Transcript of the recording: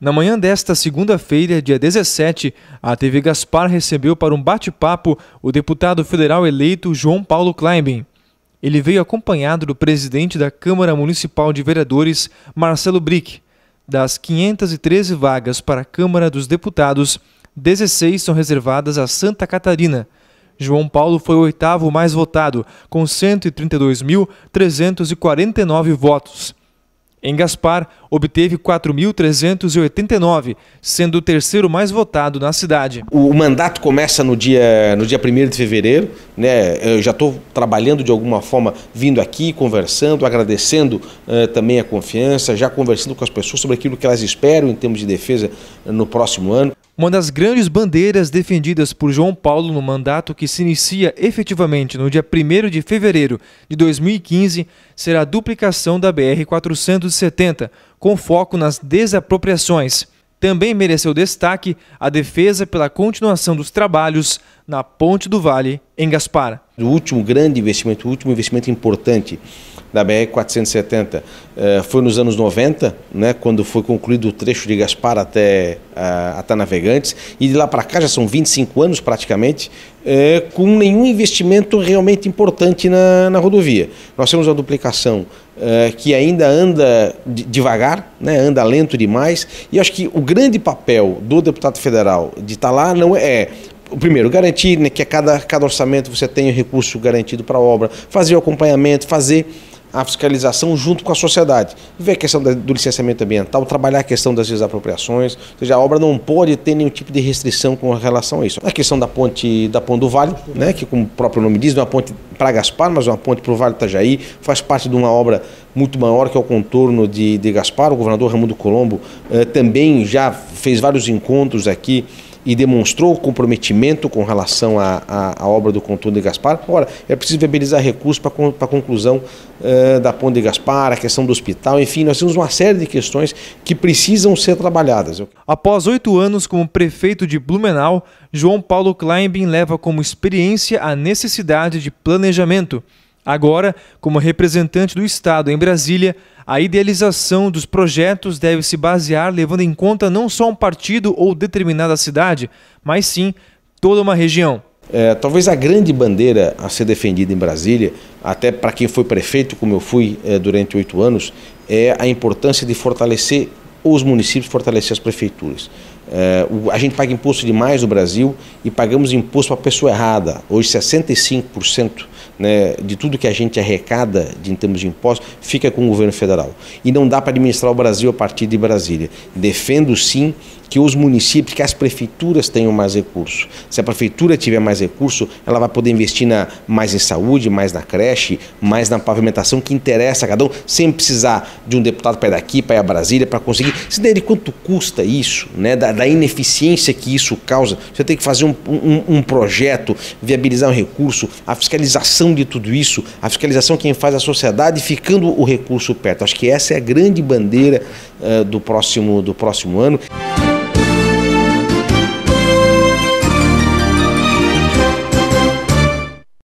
Na manhã desta segunda-feira, dia 17, a TV Gaspar recebeu para um bate-papo o deputado federal eleito João Paulo Kleinbin. Ele veio acompanhado do presidente da Câmara Municipal de Vereadores, Marcelo Brick. Das 513 vagas para a Câmara dos Deputados, 16 são reservadas a Santa Catarina. João Paulo foi o oitavo mais votado, com 132.349 votos. Em Gaspar, obteve 4.389, sendo o terceiro mais votado na cidade. O, mandato começa no dia, no dia 1 de fevereiro. Né? Eu já estou trabalhando de alguma forma, vindo aqui, conversando, agradecendo uh, também a confiança, já conversando com as pessoas sobre aquilo que elas esperam em termos de defesa eh, no próximo ano. Uma das grandes bandeiras defendidas por João Paulo no mandato que se inicia efetivamente no dia 1 de fevereiro de 2015 será a duplicação da BR-470, com foco nas desapropriações. Também mereceu destaque a defesa pela continuação dos trabalhos na Ponte do Vale em Gaspar. O último grande investimento, o último investimento importante da BR-470 eh, foi nos anos 90, né, quando foi concluído o trecho de Gaspar até, eh, até Navegantes, e de lá para cá já são 25 anos praticamente, eh, com nenhum investimento realmente importante na, na rodovia. Nós temos uma duplicação que ainda anda devagar, né, anda lento demais, e acho que o grande papel do deputado federal de estar tá lá não é o primeiro, garantir né, que a cada, cada orçamento você tenha recurso garantido para a obra, fazer o acompanhamento, fazer a fiscalização junto com a sociedade. Ver a questão do licenciamento ambiental, trabalhar a questão das desapropriações, ou seja, a obra não pode ter nenhum tipo de restrição com relação a isso. A questão da ponte da Ponte do Vale, né, que como o próprio nome diz, é uma ponte para Gaspar, mas é uma ponte para o Vale do Itajaí, faz parte de uma obra muito maior que é o contorno de, de Gaspar. O governador Ramundo Colombo eh, também já fez vários encontros aqui e demonstrou comprometimento com relação à, à, à, obra do contorno de Gaspar. Agora, é preciso viabilizar recursos para, para a conclusão eh, da ponte de Gaspar, a questão do hospital, enfim, nós temos uma série de questões que precisam ser trabalhadas. Após oito anos como prefeito de Blumenau, João Paulo Kleinbin leva como experiência a necessidade de planejamento planejamento. Agora, como representante do Estado em Brasília, a idealização dos projetos deve se basear levando em conta não só um partido ou determinada cidade, mas sim toda uma região. É, talvez a grande bandeira a ser defendida em Brasília, até para quem foi prefeito, como eu fui é, durante oito anos, é a importância de fortalecer os municípios, fortalecer as prefeituras. É, a gente paga imposto demais no Brasil e pagamos imposto para a pessoa errada. Hoje, 65% né, de tudo que a gente arrecada de, em termos de impostos fica com o governo federal. E não dá para administrar o Brasil a partir de Brasília. Defendo sim que os municípios, que as prefeituras tenham mais recursos. Se a prefeitura tiver mais recurso, ela vai poder investir na, mais em saúde, mais na creche, mais na pavimentação que interessa a cada um, sem precisar de um deputado para ir daqui, para ir a Brasília, para conseguir. Se der de quanto custa isso, né? Da, da, ineficiência que isso causa, você tem que fazer um, um, um projeto, viabilizar um recurso, a fiscalização de tudo isso, a fiscalização quem faz a sociedade, ficando o recurso perto. Acho que essa é a grande bandeira uh, do, próximo, do próximo ano.